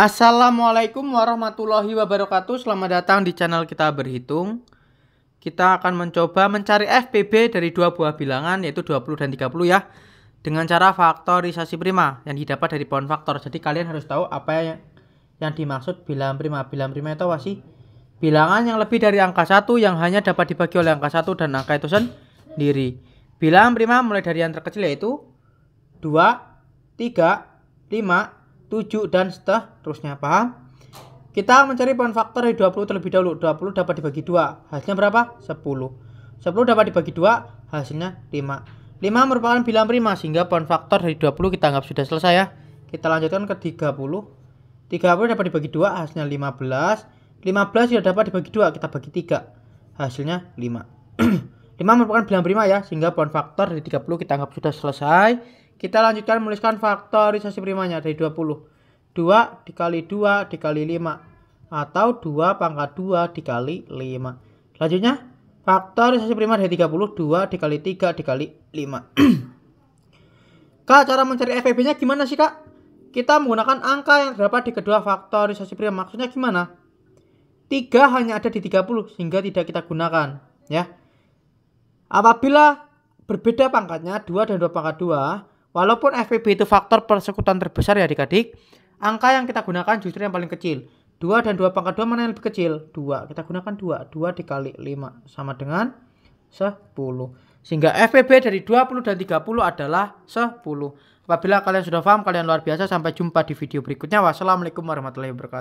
Assalamualaikum warahmatullahi wabarakatuh. Selamat datang di channel kita berhitung. Kita akan mencoba mencari FPB dari dua buah bilangan yaitu 20 dan 30 ya. Dengan cara faktorisasi prima yang didapat dari pohon faktor. Jadi kalian harus tahu apa yang yang dimaksud bilangan prima. Bilangan prima itu apa sih? Bilangan yang lebih dari angka 1 yang hanya dapat dibagi oleh angka 1 dan angka itu sendiri. Bilangan prima mulai dari yang terkecil yaitu 2, 3, 5, 7 dan seterusnya paham kita mencari pohon faktor dari 20 terlebih dahulu 20 dapat dibagi dua hasilnya berapa 10 10 dapat dibagi dua hasilnya 5 5 merupakan bilangan prima sehingga pohon faktor dari 20 kita anggap sudah selesai ya kita lanjutkan ke 30 30 dapat dibagi dua hasilnya 15 15 sudah dapat dibagi dua kita bagi 3 hasilnya 5 5 merupakan bilangan prima ya sehingga pohon faktor dari 30 kita anggap sudah selesai kita lanjutkan menuliskan faktorisasi primanya dari 20. 2 dikali 2 dikali 5 atau 2 pangkat 2 dikali 5. Selanjutnya faktorisasi prima dari 30 2 dikali 3 dikali 5. Kak, cara mencari FEB-nya gimana sih, Kak? Kita menggunakan angka yang terdapat di kedua faktorisasi prima. Maksudnya gimana? 3 hanya ada di 30 sehingga tidak kita gunakan, ya. Apabila berbeda pangkatnya 2 dan 2 pangkat 2, Walaupun FPB itu faktor persekutuan terbesar ya adik-adik, angka yang kita gunakan justru yang paling kecil. 2 dan 2 pangkat 2 mana yang lebih kecil? 2. Kita gunakan 2. 2 dikali 5 sama dengan 10. Sehingga FPB dari 20 dan 30 adalah 10. Apabila kalian sudah paham, kalian luar biasa. Sampai jumpa di video berikutnya. Wassalamualaikum warahmatullahi wabarakatuh.